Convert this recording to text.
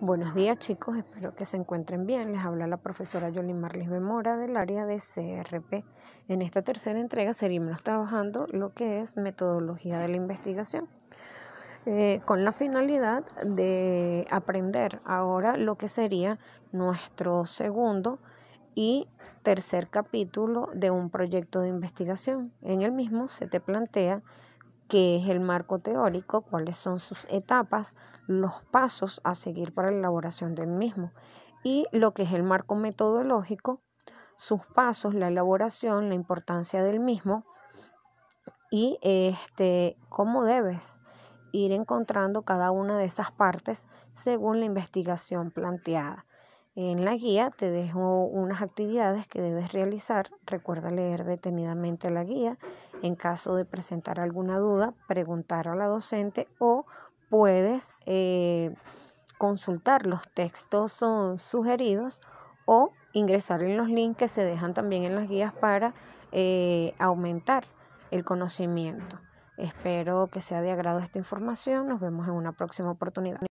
Buenos días chicos, espero que se encuentren bien. Les habla la profesora Jolie Marlis Memora del área de CRP. En esta tercera entrega seguimos trabajando lo que es metodología de la investigación. Eh, con la finalidad de aprender ahora lo que sería nuestro segundo y tercer capítulo de un proyecto de investigación. En el mismo se te plantea qué es el marco teórico, cuáles son sus etapas, los pasos a seguir para la elaboración del mismo y lo que es el marco metodológico, sus pasos, la elaboración, la importancia del mismo y este, cómo debes ir encontrando cada una de esas partes según la investigación planteada. En la guía te dejo unas actividades que debes realizar. Recuerda leer detenidamente la guía. En caso de presentar alguna duda, preguntar a la docente o puedes eh, consultar los textos son sugeridos o ingresar en los links que se dejan también en las guías para eh, aumentar el conocimiento. Espero que sea de agrado esta información. Nos vemos en una próxima oportunidad.